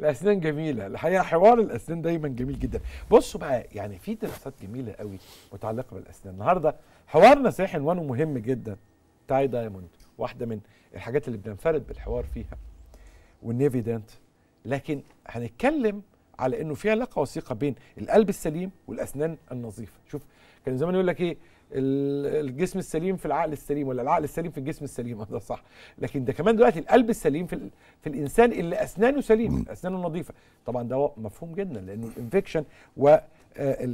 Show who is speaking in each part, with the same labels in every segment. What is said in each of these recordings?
Speaker 1: الاسنان جميله الحقيقه حوار الاسنان دايما جميل جدا بصوا بقى يعني في دراسات جميله قوي متعلقه بالاسنان النهارده حوارنا صحيح عنوانه مهم جدا تاي دايموند واحده من الحاجات اللي بننفرد بالحوار فيها والنيفيدنت لكن هنتكلم على انه في علاقه وثيقه بين القلب السليم والاسنان النظيفه شوف كان زمان يقول لك ايه الجسم السليم في العقل السليم ولا العقل السليم في الجسم السليم ده صح لكن ده كمان دلوقتي القلب السليم في, في الانسان اللي اسنانه سليمه اسنانه نظيفه طبعا ده مفهوم جدا لان الانفكشن و آه،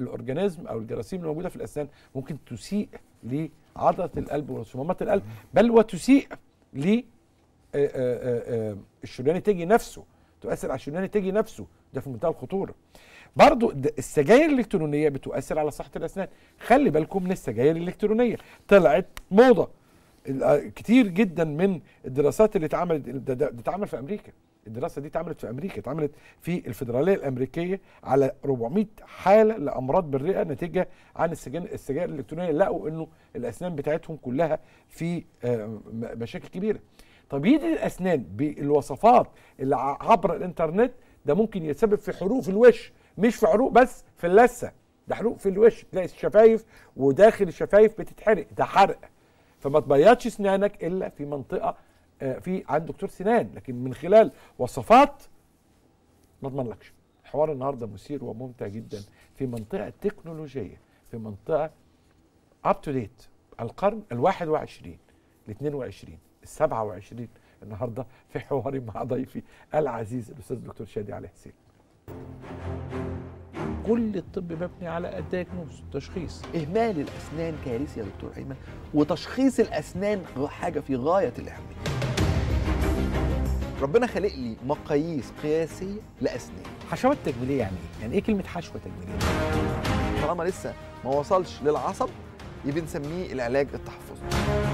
Speaker 1: الاورجانيزم او الجراثيم اللي موجوده في الاسنان ممكن تسيء لعضله القلب ورسومات القلب بل وتسيء ل آه، آه، الشريان التاجي نفسه بتؤثر على الشريان التاجي نفسه ده في منتهى الخطوره برضو السجاير الالكترونيه بتؤثر على صحه الاسنان خلي بالكم من السجاير الالكترونيه طلعت موضه آه، كتير جدا من الدراسات اللي اتعملت ده, اتعمل في امريكا الدراسه دي اتعملت في امريكا اتعملت في الفدراليه الامريكيه على 400 حاله لامراض بالرئه نتيجه عن السجائر الالكترونيه لقوا انه الاسنان بتاعتهم كلها في آه، مشاكل كبيره تبييض الاسنان بالوصفات اللي عبر الانترنت ده ممكن يتسبب في حروق في الوش مش في حروق بس في اللثه ده حروق في الوش تلاقي الشفايف وداخل الشفايف بتتحرق ده حرق فما تبيضش اسنانك الا في منطقه آه، في عند دكتور سنان لكن من خلال وصفات ما اضمنلكش حوار النهارده مثير وممتع جدا في منطقه تكنولوجيه في منطقه اب تو ديت القرن ال 21 ال 22 27 النهارده في حواري مع ضيفي العزيز الاستاذ الدكتور شادي علي حسين
Speaker 2: كل الطب مبني على الدياجنوز تشخيص اهمال الاسنان كارثه يا دكتور ايمن وتشخيص الاسنان حاجه في غايه الاهميه ربنا خلق لي مقاييس قياسيه لاسنان حشوات تجميليه يعني ايه يعني ايه كلمه حشوه تجميليه طالما لسه ما وصلش للعصب يبقى نسميه العلاج التحفظي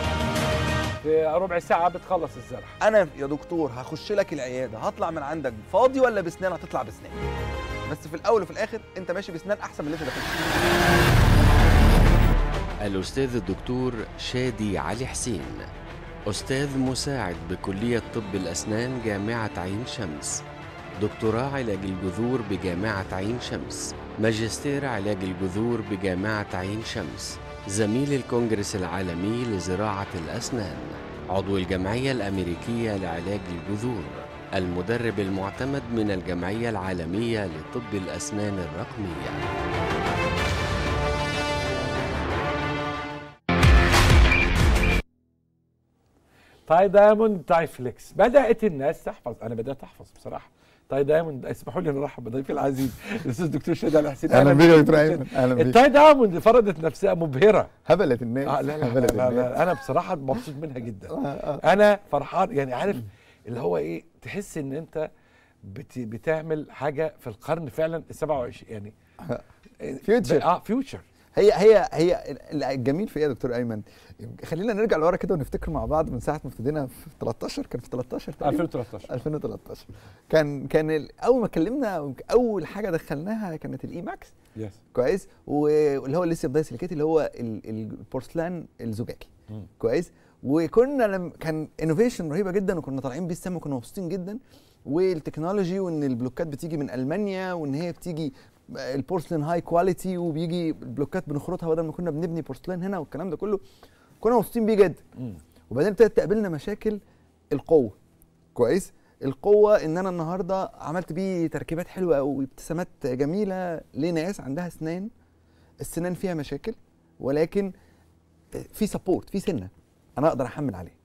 Speaker 2: في ربع ساعه بتخلص الزرع انا يا دكتور هخش لك العياده هطلع من عندك فاضي ولا بسنان هتطلع بسنان بس في الاول وفي الاخر انت ماشي بسنان احسن من اللي انت داخل الاستاذ الدكتور شادي علي حسين استاذ مساعد بكليه طب الاسنان جامعه عين شمس دكتوراه علاج الجذور بجامعه عين شمس ماجستير علاج الجذور بجامعه عين شمس زميل الكونجرس العالمي لزراعة الأسنان عضو الجمعية الأمريكية لعلاج الجذور المدرب المعتمد من الجمعية العالمية لطب الأسنان الرقمية
Speaker 1: تاي طيب دايموند تاي طيب فليكس بدأت الناس تحفظ أنا بدأت أحفظ بصراحة تاي دايموند اسمحوا لي ان ارحب بضيفي العزيز الاستاذ دكتور شادي علي حسين اهلا بيك يا دكتور ايمن اهلا بيك التاي دايموند فرضت نفسها مبهره هبلت الناس آه لا لا, هبلت لا, لا, لا انا بصراحه مبسوط منها جدا آه، آه. انا فرحان يعني عارف اللي هو ايه تحس ان انت بت بتعمل حاجه في القرن فعلا ال 27 يعني فيوتشر اه فيوتشر
Speaker 2: هي هي هي الجميل في ايه يا دكتور ايمن خلينا نرجع لورا كده ونفتكر مع بعض من ساعه ما ابتدينا في 13 كان في 13 تقريبا 2013 2013 كان كان اول ما اتكلمنا اول حاجه دخلناها كانت الاي ماكس يس كويس واللي هو لسه بدايه اللي هو البورسلان الزجاجي كويس وكنا لم كان انوفيشن رهيبه جدا وكنا طالعين بيه السما وكنا مبسوطين جدا والتكنولوجي وان البلوكات بتيجي من المانيا وان هي بتيجي البورسلين هاي كواليتي وبيجي البلوكات بنخرطها بدل ما كنا بنبني بورسلين هنا والكلام ده كله كنا مبسوطين بيه جدا وبعدين ابتدت تقابلنا مشاكل القوه كويس القوه ان انا النهارده عملت بيه تركيبات حلوه وابتسامات جميله لناس عندها اسنان السنان فيها مشاكل ولكن في سبورت في سنه انا اقدر احمل عليه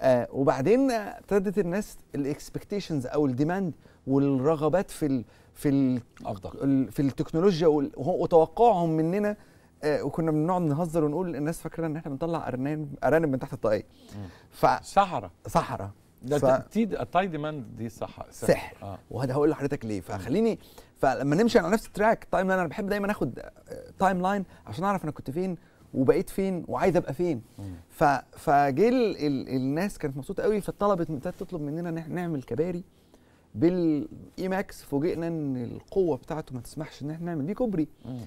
Speaker 2: آه وبعدين ابتدت الناس الاكسبكتيشنز او الديماند والرغبات في الـ في الـ في التكنولوجيا وتوقعهم مننا آه وكنا بنقعد نهزر ونقول الناس فاكره ان احنا بنطلع ارنب ارانب من تحت الطاقيه ف صحراء صحراء ده ف... التاي
Speaker 1: ديماند دي صح سحر آه.
Speaker 2: وهذا هقول لحضرتك ليه فخليني فلما نمشي على نفس التراك تايم لاين انا بحب دايما اخد تايم آه، لاين عشان اعرف انا كنت فين وبقيت فين وعايز ابقى فين ف... فجه ال... الناس كانت مبسوطه قوي فطلبت من تطلب مننا ان احنا نعمل كباري بالاي ماكس e فوجئنا ان القوه بتاعته ما تسمحش ان احنا نعمل بيه كوبري مم.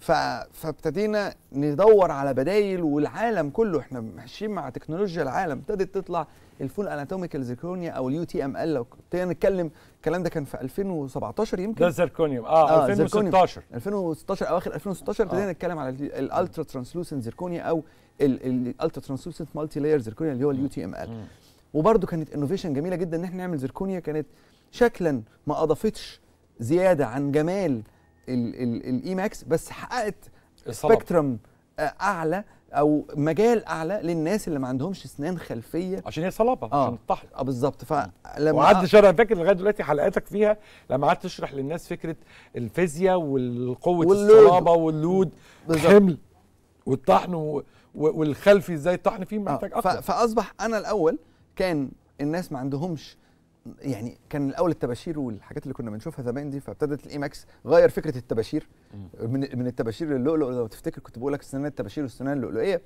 Speaker 2: فابتدينا ندور على بدايل والعالم كله احنا ماشيين مع تكنولوجيا العالم ابتدت تطلع الفول اناتوميكال زيركونيا او اليو تي ام ال لو ابتدينا نتكلم الكلام ده كان في 2017 يمكن ده زيركونيوم
Speaker 1: اه, آه 2016
Speaker 2: 2016 اواخر 2016 آه. ابتدينا آه. نتكلم على الالترا ترانسلوسنت زيركونيا او الالترا ترانسلوسنت مالتي لاير زيركونيا اللي هو اليو تي ام ال وبرده كانت انوفيشن جميله جدا ان احنا نعمل زيركونيا كانت شكلا ما اضافتش زياده عن جمال الاي ماكس بس حققت سبيكترم آه، اعلى او مجال اعلى للناس اللي ما عندهمش اسنان خلفيه عشان هي صلابه آه. عشان الطحن اه بالظبط فلما وقعدت شرح فاكر لغايه دلوقتي حلقاتك فيها
Speaker 1: لما قعدت تشرح للناس فكره الفيزياء والقوه الصلابه واللود
Speaker 2: الحمل والطحن و... والخلفي ازاي الطحن فيه آه، محتاج آه. اكتر فاصبح انا الاول كان الناس ما عندهمش يعني كان الاول التباشير والحاجات اللي كنا بنشوفها زمان دي فابتدت الايماكس غير فكره التباشير من من التباشير للؤلؤ لو تفتكر كنت بقول لك السنان التباشير والسنان اللؤلؤيه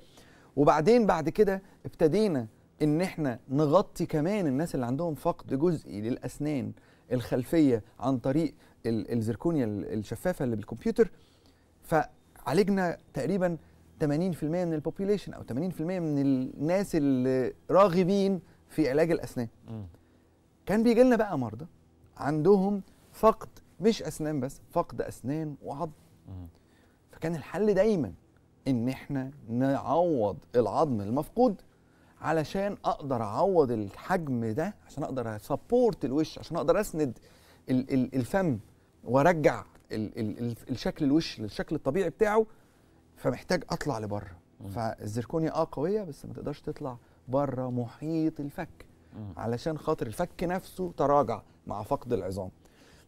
Speaker 2: وبعدين بعد كده ابتدينا ان احنا نغطي كمان الناس اللي عندهم فقد جزئي للاسنان الخلفيه عن طريق الزركونيا الشفافه اللي بالكمبيوتر فعالجنا تقريبا 80% من البوبيوليشن او 80% من الناس اللي راغبين في علاج الاسنان كان بيجي لنا بقى مرضى عندهم فقد مش اسنان بس فقد اسنان وعظم فكان الحل دايما ان احنا نعوض العظم المفقود علشان اقدر اعوض الحجم ده عشان اقدر اسبورت الوش عشان اقدر اسند ال ال الفم وارجع ال ال الشكل الوش للشكل الطبيعي بتاعه فمحتاج اطلع لبره فالزركونيا اه قويه بس ما تقدرش تطلع بره محيط الفك علشان خاطر الفك نفسه تراجع مع فقد العظام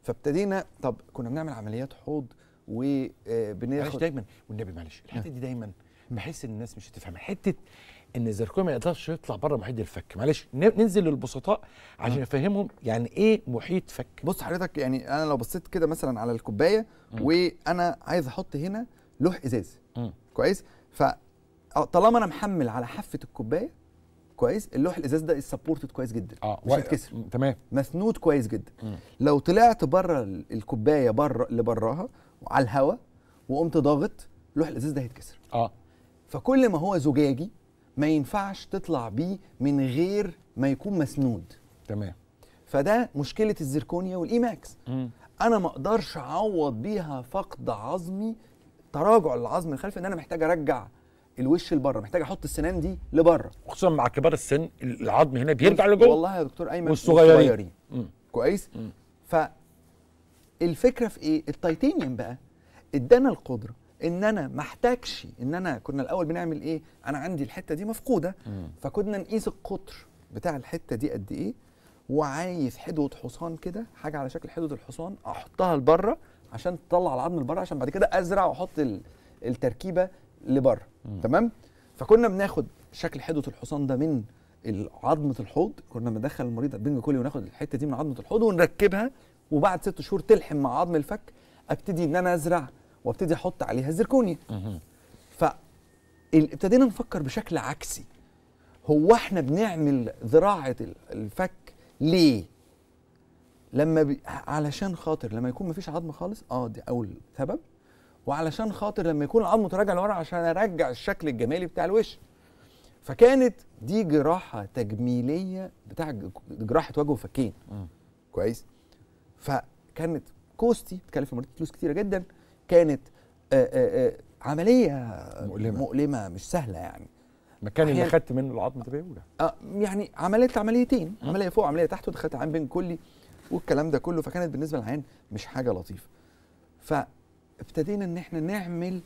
Speaker 2: فابتدينا طب كنا بنعمل عمليات حوض وبناخد آه، معلش دايما والنبي معلش الحته نعم. دي دايما بحس ان الناس مش هتفهم حته ان الزركون ما يقدرش يطلع بره محيط الفك معلش ننزل للبسطاء عشان نفهمهم آه. يعني ايه محيط فك بص حضرتك يعني انا لو بصيت كده مثلا على الكوبايه وانا عايز احط هنا لوح ازاز كويس فطالما انا محمل على حافه الكوبايه كويس اللوح الازاز ده سبورتد كويس جدا اه مش هيتكسر تمام مسنود كويس جدا م. لو طلعت بره الكوبايه بره اللي براها على الهواء وقمت ضاغط لوح الازاز ده هيتكسر اه فكل ما هو زجاجي ما ينفعش تطلع بيه من غير ما يكون مسنود تمام فده مشكله الزركونيا والايماكس انا ما اقدرش اعوض بيها فقد عظمي تراجع العظم الخلفي ان انا محتاج ارجع الوش لبره محتاج احط السنان دي لبره خصوصا مع كبار
Speaker 1: السن العظم هنا
Speaker 2: بيرجع لجوه والله يا دكتور ايمن والصغيرين كويس مم. فالفكره في ايه التيتانيوم بقى ادانا القدره ان انا ما احتاجش ان انا كنا الاول بنعمل ايه انا عندي الحته دي مفقوده مم. فكنا نقيس القطر بتاع الحته دي قد ايه وعايز حدوه حصان كده حاجه على شكل حدوه الحصان احطها لبره عشان تطلع العظم لبره عشان بعد كده ازرع واحط التركيبه لبره تمام فكنا بناخد شكل حدوه الحصان ده من عظمه الحوض كنا بندخل المريض البنج كلي وناخد الحته دي من عظمه الحوض ونركبها وبعد ست شهور تلحم مع عظم الفك ابتدي ان انا ازرع وابتدي احط عليها الزركونيا ف ابتدينا نفكر بشكل عكسي هو احنا بنعمل زراعه الفك ليه لما بي... علشان خاطر لما يكون مفيش عظم خالص اه دي اول سبب وعلشان خاطر لما يكون العظم متراجع لورا عشان ارجع الشكل الجمالي بتاع الوش فكانت دي جراحه تجميليه بتاع جراحه وجه وفكين كويس فكانت كوستي بتكلف المريض فلوس كتيره جدا كانت آآ آه، آآ آه، آه، عمليه مؤلمه مؤلمه مش سهله يعني المكان اللي خدت منه العظم ده بيوجع اه يعني عملت عمليتين عمليه فوق عمليه تحت ودخلت عين بين كلي والكلام ده كله فكانت بالنسبه للعيان مش حاجه لطيفه ف ابتدينا ان احنا نعمل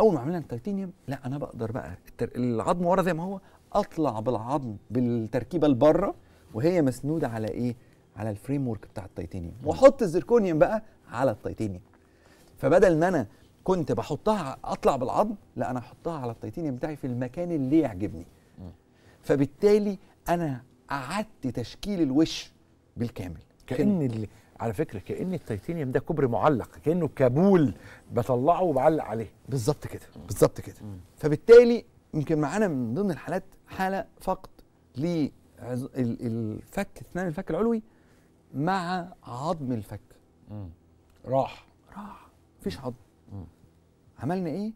Speaker 2: اول ما عملنا التيتانيوم لا انا بقدر بقى العظم ورا زي ما هو اطلع بالعظم بالتركيبه لبره وهي مسنوده على ايه على الفريم ورك بتاع التيتانيوم واحط الزركونيوم بقى على التيتانيوم فبدل ما انا كنت بحطها اطلع بالعظم لا انا احطها على التيتانيوم بتاعي في المكان اللي يعجبني فبالتالي انا قعدت تشكيل الوش بالكامل كان
Speaker 1: على فكره كان التيتانيوم ده كوبري معلق كانه كابول بطلعه وبعلق عليه
Speaker 2: بالظبط كده بالظبط كده فبالتالي يمكن معانا من ضمن الحالات حاله فقد للفك اثنان الفك العلوي مع عظم الفك راح راح مفيش عظم عملنا ايه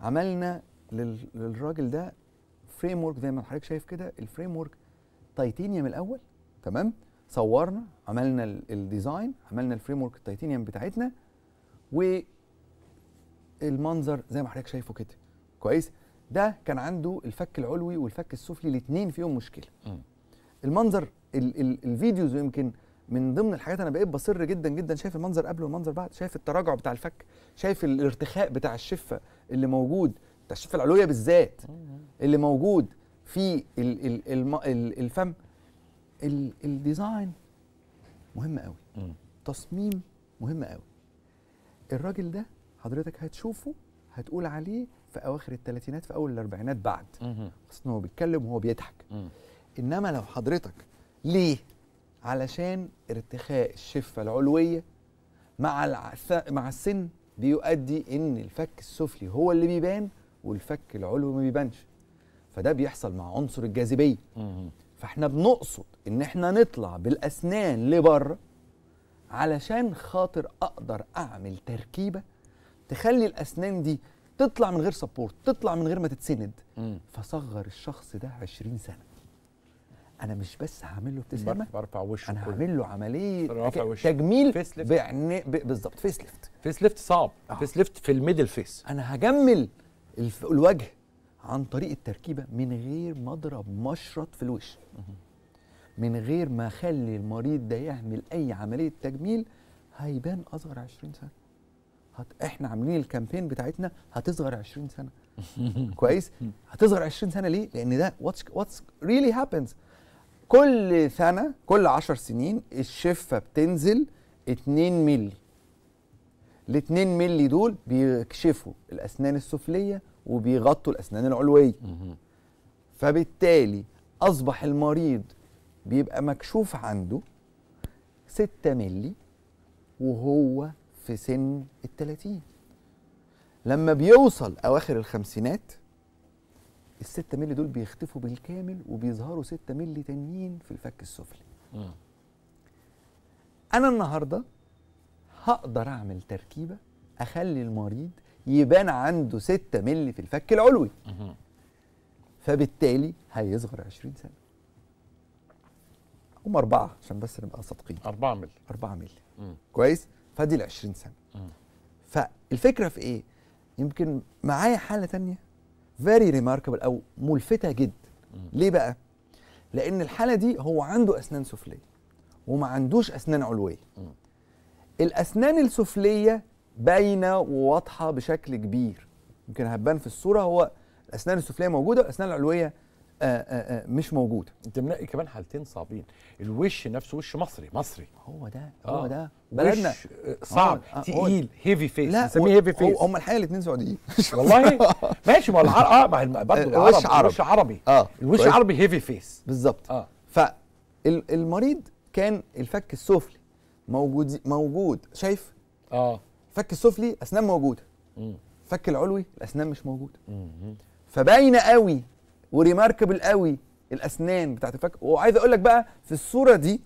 Speaker 2: عملنا للراجل ده فريم ورك زي ما حضرتك شايف كده الفريم ورك تيتانيوم الاول تمام صورنا عملنا الديزاين عملنا الفريم ورك التيتانيوم بتاعتنا والمنظر زي ما حضرتك شايفه كده كويس ده كان عنده الفك العلوي والفك السفلي الاثنين فيهم مشكله م. المنظر ال ال الفيديوز يمكن من ضمن الحاجات انا بقيت بصر جدا جدا شايف المنظر قبل والمنظر بعد شايف التراجع بتاع الفك شايف الارتخاء بتاع الشفه اللي موجود بتاع الشفه العلويه بالذات اللي موجود في الفم الديزاين مهم قوي م. تصميم مهم قوي الراجل ده حضرتك هتشوفه هتقول عليه في اواخر الثلاثينات في اول الاربعينات بعد خصوصا هو بيتكلم وهو بيضحك انما لو حضرتك ليه علشان ارتخاء الشفه العلويه مع العث... مع السن بيؤدي ان الفك السفلي هو اللي بيبان والفك العلوي ما بيبانش فده بيحصل مع عنصر الجاذبيه فاحنا بنقصد ان احنا نطلع بالاسنان لبره علشان خاطر اقدر اعمل تركيبه تخلي الاسنان دي تطلع من غير سبورت تطلع من غير ما تتسند مم. فصغر الشخص ده 20 سنه انا مش بس هعمل له ابتسامه برفع وشه انا هعمل له عمليه تجميل بالظبط فيس ليفت فيس ليفت صعب آه. فيس ليفت في الميدل فيس انا هجمل الوجه عن طريق التركيبه من غير ما اضرب مشرط في الوش من غير ما اخلي المريض ده يعمل اي عمليه تجميل هيبان اصغر 20 سنه هت... احنا عاملين الكامبين بتاعتنا هتصغر 20 سنه كويس هتصغر 20 سنه ليه لان ده واتس واتس ريلي هابنز كل سنه كل 10 سنين الشفه بتنزل 2 مللي ال 2 مللي دول بيكشفوا الاسنان السفليه وبيغطوا الاسنان العلويه فبالتالي اصبح المريض بيبقى مكشوف عنده 6 مللي وهو في سن ال 30 لما بيوصل اواخر الخمسينات ال 6 مللي دول بيختفوا بالكامل وبيظهروا 6 مللي تانيين في الفك السفلي انا النهارده هقدر اعمل تركيبه اخلي المريض يبان عنده 6 مللي في الفك العلوي فبالتالي هيصغر 20 سنه هم أربعة عشان بس نبقى صادقين أربعة مللي أربعة مللي كويس فدي ال 20 سنة مم. فالفكرة في إيه؟ يمكن معايا حالة تانية فيري ريماركبل أو ملفتة جدا مم. ليه بقى؟ لأن الحالة دي هو عنده أسنان سفلية وما عندوش أسنان علوية مم. الأسنان السفلية باينه وواضحه بشكل كبير يمكن هتبان في الصوره هو الاسنان السفليه موجوده والاسنان العلويه آآ آه، آآ آه، آه، مش موجوده انت منقي كمان حالتين صعبين الوش نفسه وش مصري مصري هو ده هو آه. ده بلدنا وش صعب آه. تقيل هيفي فيس لا نسميه هيفي فيس هم الحقيقه الاثنين سعوديين والله ماشي ما العرب اه ما برضه الوش عربي الوش عربي اه الوش عربي هيفي فيس بالظبط اه فالمريض كان الفك السفلي موجود موجود شايف اه الفك السفلي الاسنان موجوده الفك العلوي الاسنان مش موجوده فباينه قوي وريماركبل قوي الاسنان بتاعت الفك وعايز اقول لك بقى في الصوره دي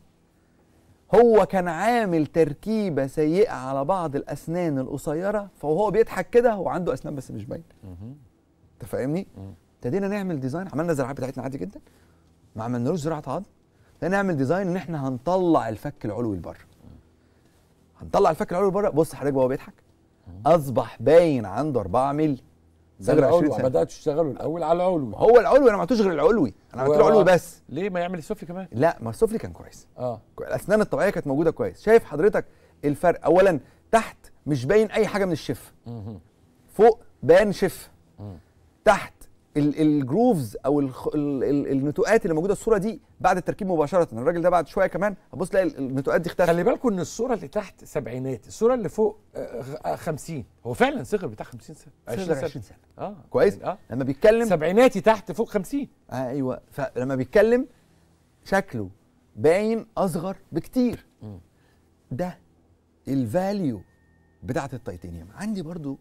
Speaker 2: هو كان عامل تركيبه سيئه على بعض الاسنان القصيره فهو بيضحك كده هو عنده اسنان بس مش باينه انت فاهمني ابتدينا نعمل ديزاين عملنا زراعات بتاعتنا عادي جدا ما عملناش زراعه عظم ابتدينا نعمل ديزاين ان احنا هنطلع الفك العلوي لبره هنطلع الفك الاول بره بص حضرتك وهو بيضحك اصبح باين عنده 4 ملي ده العلوي بدات تشتغلوا الاول على العلوي هو العلوي انا ما عملتوش غير العلوي انا عملت العلوي بس ليه ما يعمل السفلي كمان لا ما السفلي كان كويس اه الاسنان الطبيعيه كانت موجوده كويس شايف حضرتك الفرق اولا تحت مش باين اي حاجه من الشف فوق بان شف تحت الجروفز او النتوءات اللي موجوده الصوره دي بعد التركيب مباشره الراجل ده بعد شويه كمان هبص لاقي النتوءات دي اختفت خلي بالكم ان الصوره اللي
Speaker 1: تحت سبعينات الصوره اللي فوق 50 آه، آه، هو فعلا صغر بتاع 50 سنه 20 سنه
Speaker 3: 20 سنه اه
Speaker 2: كويس يعني، آه. لما بيتكلم سبعيناتي تحت فوق 50 آه ايوه فلما بيتكلم شكله باين اصغر بكتير م. ده الفاليو بتاعه التيتانيوم عندي برضو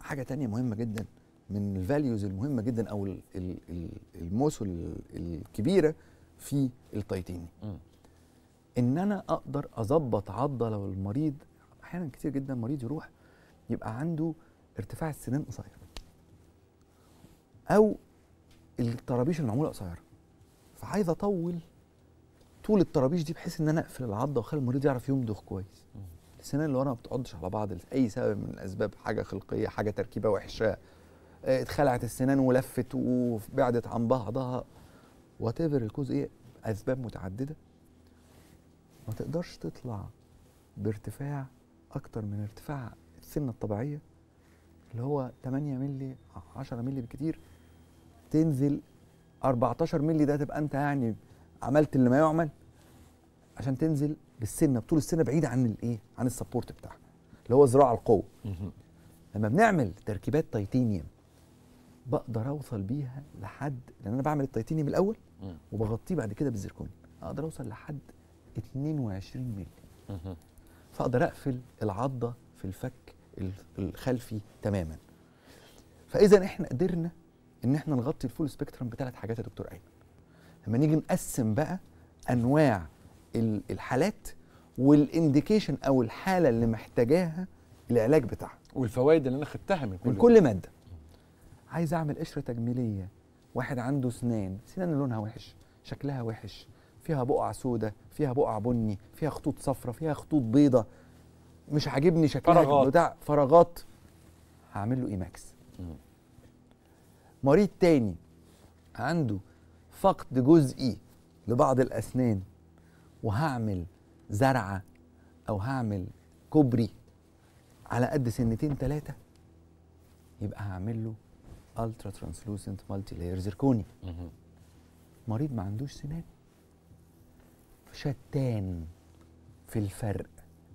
Speaker 2: حاجه تانية مهمه جدا من الفاليوز المهمه جدا او الموسل الكبيره في التيتيني ان انا اقدر اظبط عضه لو المريض احيانا كتير جدا مريض يروح يبقى عنده ارتفاع السنان قصير او الطرابيش المعموله قصيره فعايز اطول طول الطرابيش دي بحيث ان انا اقفل العضه واخلي المريض يعرف يمضغ كويس السنان اللي ورا ما بتقعدش على بعض لاي سبب من الاسباب حاجه خلقيه حاجه تركيبه وحشه آه، اتخلعت السنان ولفت وبعدت عن بعضها وات ايفر الكوز ايه اسباب متعدده ما تقدرش تطلع بارتفاع اكتر من ارتفاع السنه الطبيعيه اللي هو 8 مللي 10 مللي بكتير تنزل 14 مللي ده تبقى انت يعني عملت اللي ما يعمل عشان تنزل بالسنه بطول السنه بعيد عن الايه عن السبورت بتاعها اللي هو ذراع القوه لما بنعمل تركيبات تيتانيوم بقدر اوصل بيها لحد لان انا بعمل التيتانيوم الاول وبغطيه بعد كده بالزركونيوم اقدر اوصل لحد 22 مللي فاقدر اقفل العضه في الفك الخلفي تماما فاذا احنا قدرنا ان احنا نغطي الفول سبيكترم بثلاث حاجات يا دكتور ايمن لما نيجي نقسم بقى انواع الحالات والانديكيشن او الحاله اللي محتاجاها العلاج بتاعها
Speaker 1: والفوائد اللي انا خدتها من كل من كل ماده
Speaker 2: عايز اعمل قشره تجميليه واحد عنده سنان سنان لونها وحش شكلها وحش فيها بقع سودة فيها بقع بني فيها خطوط صفرة فيها خطوط بيضة مش عاجبني شكلها فراغات. بتاع فراغات هعمل له ايماكس مريض تاني عنده فقد جزئي لبعض الاسنان وهعمل زرعه او هعمل كوبري على قد سنتين ثلاثه يبقى هعمل له الترا ترانسلوسنت مالتي لاير زركوني مريض ما عندوش سنان شتان في الفرق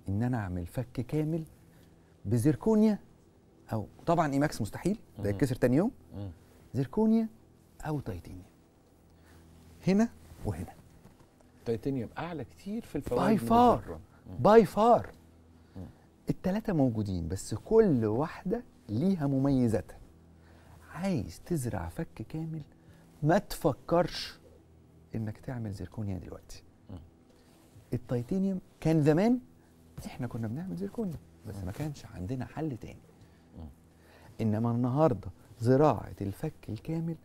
Speaker 2: ان انا اعمل فك كامل بزركونيا او طبعا ايماكس مستحيل ده يتكسر تاني يوم زركونيا او تيتانيوم هنا وهنا
Speaker 1: تيتانيوم اعلى كتير في الفوائد باي فار باي فار
Speaker 2: التلاتة موجودين بس كل واحدة ليها مميزاتها عايز تزرع فك كامل ما تفكرش انك تعمل زيركونيا دلوقتي التيتانيوم كان زمان احنا كنا بنعمل زيركونيا بس ما كانش عندنا حل تاني انما النهارده زراعه الفك الكامل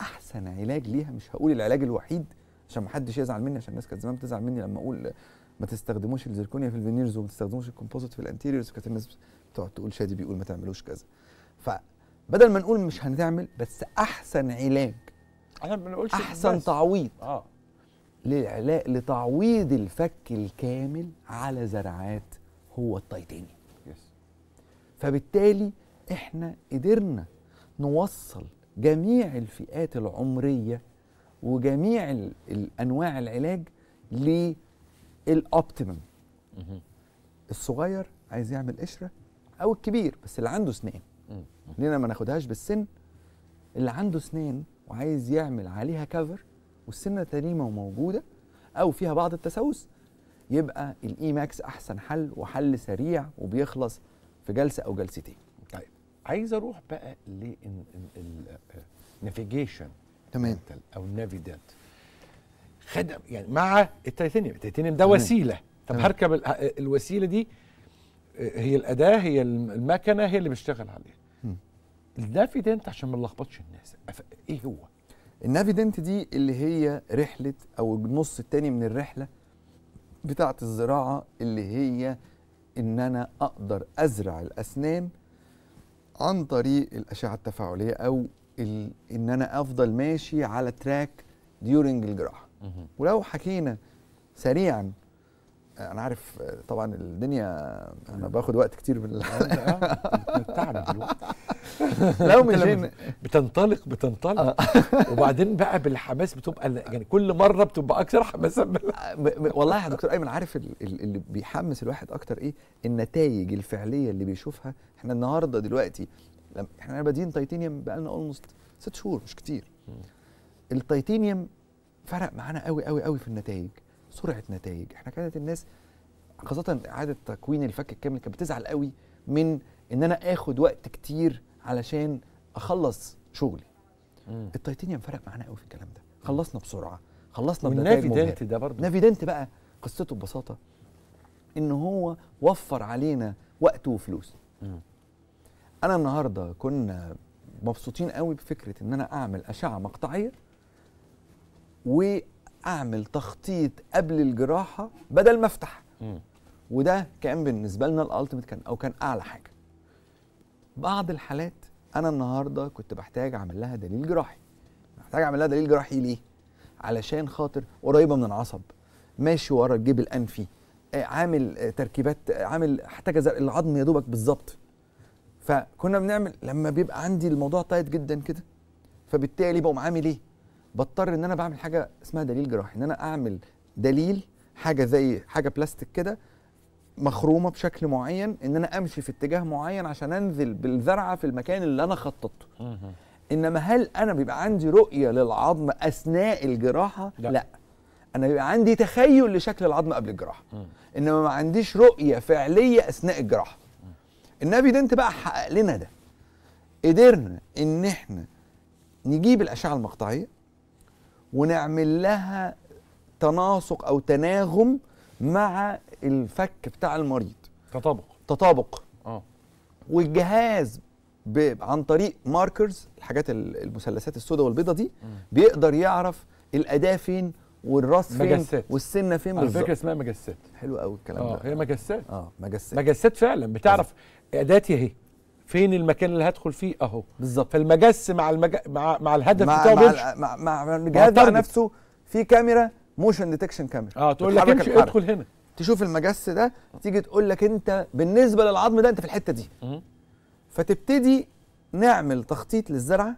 Speaker 2: احسن علاج ليها مش هقول العلاج الوحيد عشان ما حدش يزعل مني عشان الناس كانت زمان بتزعل مني لما اقول ما تستخدموش الزركونيا في الفينيرز وما تستخدموش الكومبوزيت في الانتيريورز كانت الناس بتقعد تقول شادي بيقول ما تعملوش كذا ف بدل ما نقول مش هنعمل بس احسن علاج احنا ما نقولش احسن تعويض اه للعلاج لتعويض الفك الكامل على زرعات هو التيتانيوم يس فبالتالي احنا قدرنا نوصل جميع الفئات العمريه وجميع انواع العلاج للاوبتيمم الصغير عايز يعمل قشره او الكبير بس اللي عنده سنان ليه ما ناخدهاش بالسن اللي عنده سنين وعايز يعمل عليها كفر والسنه تريمه وموجوده او فيها بعض التسوس يبقى الاي ماكس احسن حل وحل سريع وبيخلص في جلسه او جلستين طيب عايز اروح بقى للنافيجيشن تمام او النافيدات
Speaker 1: خدم يعني مع التيتانيوم التيتانيوم ده وسيله طب هركب الوسيله دي هي الاداه هي المكنه هي اللي بيشتغل
Speaker 3: عليها
Speaker 2: النافيدنت عشان ما نلخبطش الناس ايه هو النافيدنت دي اللي هي رحله او النص الثاني من الرحله بتاعه الزراعه اللي هي ان انا اقدر ازرع الاسنان عن طريق الاشعه التفاعليه او ان انا افضل ماشي على تراك ديورنج الجراحه ولو حكينا سريعا انا عارف طبعا الدنيا انا باخد وقت كتير من اه، اه، تعب دلوقتي لو
Speaker 1: مش بتنطلق بتنطلق آه. وبعدين بقى بالحماس بتبقى يعني كل مره
Speaker 2: بتبقى اكثر حماسا والله يا دكتور ايمن عارف اللي بيحمس الواحد اكتر ايه النتائج الفعليه اللي بيشوفها احنا النهارده دلوقتي احنا بادين تيتانيوم بقى لنا اولموست ست شهور مش كتير التيتانيوم فرق معانا قوي قوي قوي في النتائج سرعه نتائج احنا كانت الناس خاصه اعاده تكوين الفك الكامل كانت بتزعل قوي من ان انا اخد وقت كتير علشان اخلص شغلي مم. فرق معانا قوي في الكلام ده خلصنا بسرعه خلصنا والنافيدنت ده برضه نافيدنت بقى قصته ببساطه ان هو وفر علينا وقت وفلوس مم. انا النهارده كنا مبسوطين قوي بفكره ان انا اعمل اشعه مقطعيه اعمل تخطيط قبل الجراحه بدل ما افتح وده كان بالنسبه لنا الالتيميت كان او كان اعلى حاجه بعض الحالات انا النهارده كنت بحتاج اعمل لها دليل جراحي محتاج اعمل لها دليل جراحي ليه علشان خاطر قريبه من العصب ماشي ورا الجيب الانفي آه، عامل آه، تركيبات آه، عامل حتى كذا العظم يا دوبك بالظبط فكنا بنعمل لما بيبقى عندي الموضوع تايت جدا كده فبالتالي بقوم عامل ايه بضطر ان انا بعمل حاجه اسمها دليل جراحي ان انا اعمل دليل حاجه زي حاجه بلاستيك كده مخرومه بشكل معين ان انا امشي في اتجاه معين عشان انزل بالزرعه في المكان اللي انا خططته انما هل انا بيبقى عندي رؤيه للعظم اثناء الجراحه لا, لا. انا بيبقى عندي تخيل لشكل العظم قبل الجراحه انما ما عنديش رؤيه فعليه اثناء الجراحه النبي انت بقى حقق لنا ده قدرنا ان احنا نجيب الاشعه المقطعيه ونعمل لها تناسق او تناغم مع الفك بتاع المريض تطابق تطابق اه والجهاز عن طريق ماركرز الحاجات المثلثات السوداء والبيضه دي بيقدر يعرف الاداه فين والراس
Speaker 3: فين مجسات. والسنه فين بالظبط على فكره
Speaker 1: اسمها مجسات حلو قوي الكلام آه، ده اه هي مجسات اه مجسات مجسات فعلا بتعرف اداتي اهي فين المكان اللي هدخل فيه اهو بالظبط
Speaker 2: فالمجس مع المج... مع مع الهدف مع بتاعه مع, بيمشي. مع مع الجهاز نفسه في كاميرا موشن ديتكشن كاميرا اه تقول لك امشي ادخل هنا تشوف المجس ده تيجي تقول لك انت بالنسبه للعظم ده انت في الحته دي م -م. فتبتدي نعمل تخطيط للزرعه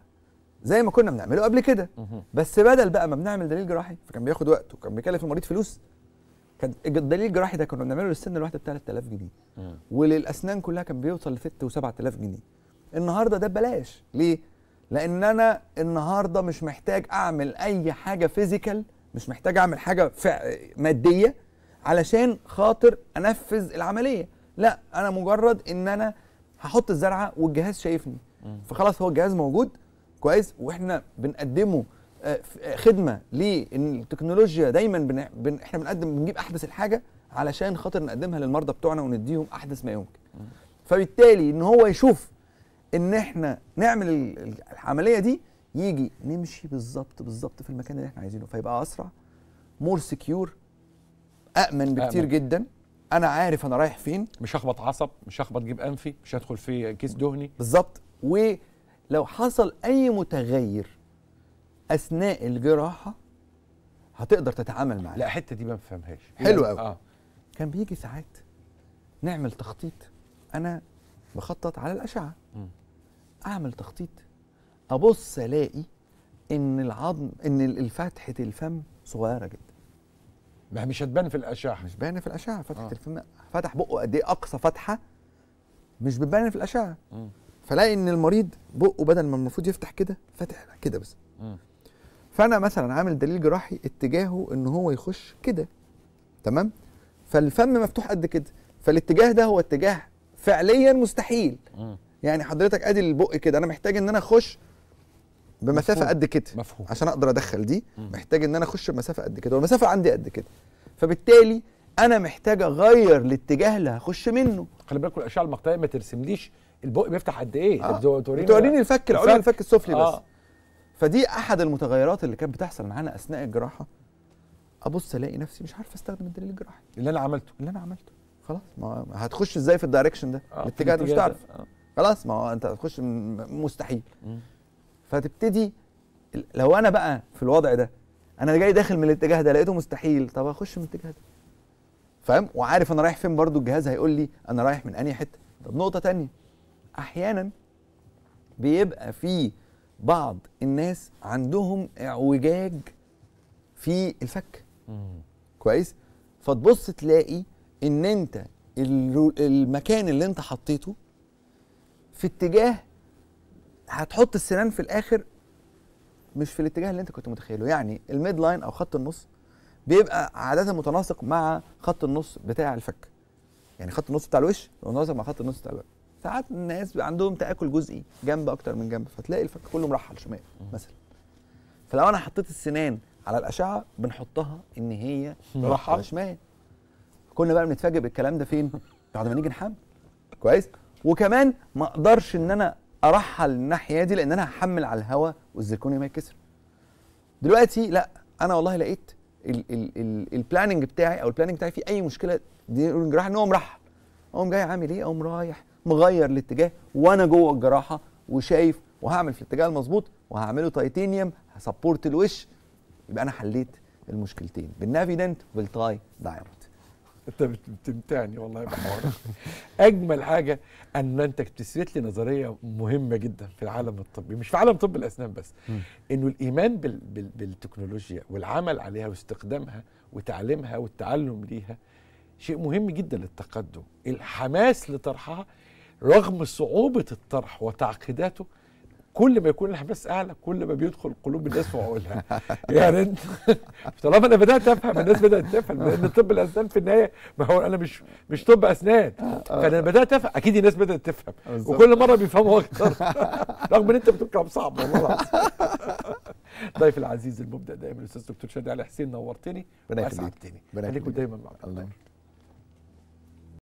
Speaker 2: زي ما كنا بنعمله قبل كده بس بدل بقى ما بنعمل دليل جراحي فكان بياخد وقت وكان بيكلف المريض فلوس كان الدليل الجراحي ده كنا بنعمله للسن الواحده ب 3000 جنيه وللاسنان كلها كان بيوصل ل 6 و7000 جنيه النهارده ده ببلاش ليه لان انا النهارده مش محتاج اعمل اي حاجه فيزيكال مش محتاج اعمل حاجه ماديه علشان خاطر انفذ العمليه لا انا مجرد ان انا هحط الزرعه والجهاز شايفني فخلاص هو الجهاز موجود كويس واحنا بنقدمه آه، آه، خدمه للتكنولوجيا دايما بن... بن... احنا بنقدم بنجيب احدث الحاجه علشان خاطر نقدمها للمرضى بتوعنا ونديهم احدث ما يمكن فبالتالي ان هو يشوف ان احنا نعمل العمليه دي يجي نمشي بالظبط بالظبط في المكان اللي احنا عايزينه فيبقى اسرع مور سكيور امن بكتير أمن. جدا انا عارف انا رايح فين
Speaker 1: مش هخبط عصب مش هخبط جيب انفي مش هدخل في كيس دهني بالظبط ولو
Speaker 2: حصل اي متغير اثناء الجراحه هتقدر تتعامل معاه لا الحته دي ما بفهمهاش حلو يعني قوي آه. كان بيجي ساعات نعمل تخطيط انا بخطط على الاشعه م. اعمل تخطيط ابص الاقي ان العظم ان فتحه الفم صغيره جدا ما مش هتبان في الاشعه مش باينه في الاشعه فتحه آه. الفم فتح بقه قد ايه اقصى فتحه مش بتبان في الاشعه فلاقي ان المريض بقه بدل ما المفروض يفتح كده فاتح كده بس م. فانا مثلا عامل دليل جراحي اتجاهه ان هو يخش كده تمام فالفم مفتوح قد كده فالاتجاه ده هو اتجاه فعليا مستحيل يعني حضرتك ادي البق كده انا محتاج ان انا اخش بمسافه قد كده مفهوم. عشان اقدر ادخل دي محتاج ان انا اخش بمسافه قد كده والمسافه عندي قد كده فبالتالي انا محتاج اغير الاتجاه اللي هخش منه خلي بالك الاشعه المقطعيه ما ترسمليش البق بيفتح قد ايه آه. بتوريني الفك العلوي
Speaker 1: الفك السفلي آه. بس
Speaker 2: فدي احد المتغيرات اللي كانت بتحصل معانا اثناء الجراحه ابص الاقي نفسي مش عارف استخدم الدليل الجراحي اللي انا عملته اللي انا عملته خلاص ما هتخش ازاي في الدايركشن ده آه الاتجاه مش تعرف آه. خلاص ما هو انت هتخش مستحيل فتبتدي لو انا بقى في الوضع ده انا جاي داخل من الاتجاه ده لقيته مستحيل طب اخش من الاتجاه ده فاهم وعارف انا رايح فين برضو الجهاز هيقول لي انا رايح من انهي حته طب نقطه تانية احيانا بيبقى في بعض الناس عندهم اعوجاج في الفك كويس فتبص تلاقي ان انت المكان اللي انت حطيته في اتجاه هتحط السنان في الاخر مش في الاتجاه اللي انت كنت متخيله يعني الميد لاين او خط النص بيبقى عاده متناسق مع خط النص بتاع الفك يعني خط النص بتاع الوش متناسق مع خط النص بتاع الوش ساعات الناس عندهم تاكل جزئي جنب اكتر من جنب فتلاقي الفك كله مرحل شمال مثلا فلو انا حطيت السنان على الاشعه بنحطها ان هي مرحل شمال كنا بقى بنتفاجئ بالكلام ده فين بعد ما نيجي نحمل كويس وكمان ما اقدرش ان انا ارحل الناحيه دي لان انا هحمل على الهواء ما يتكسر دلوقتي لا انا والله لقيت البلاننج بتاعي او البلاننج بتاعي فيه اي مشكله دي ان هو مرحل اقوم جاي عامل ايه اقوم رايح مغير الاتجاه وانا جوه الجراحه وشايف وهعمل في الاتجاه المظبوط وهعمله تيتانيوم هسبورت الوش يبقى انا حليت المشكلتين بالنافيدنت وبالتاي دايموند انت بتمتعني والله بحوار
Speaker 1: اجمل حاجه ان انت اكتسبت لي نظريه مهمه جدا في العالم الطبي مش في عالم طب الاسنان بس انه الايمان بال بال بالتكنولوجيا والعمل عليها واستخدامها وتعليمها والتعلم ليها شيء مهم جدا للتقدم الحماس لطرحها رغم صعوبة الطرح وتعقيداته كل ما يكون الحماس اعلى كل ما بيدخل قلوب الناس وعقولها يعني انت طالما انا بدات افهم الناس بدات تفهم لان طب الاسنان في النهايه ما هو انا مش مش طب اسنان آه، آه. فانا بدات افهم اكيد الناس بدات تفهم وكل مره بيفهموا اكتر رغم ان انت بتقول كلام صعب والله ضيف العزيز المبدع دائما الاستاذ دكتور شادي علي حسين نورتني واسعدتني خليكم دايما مع بعض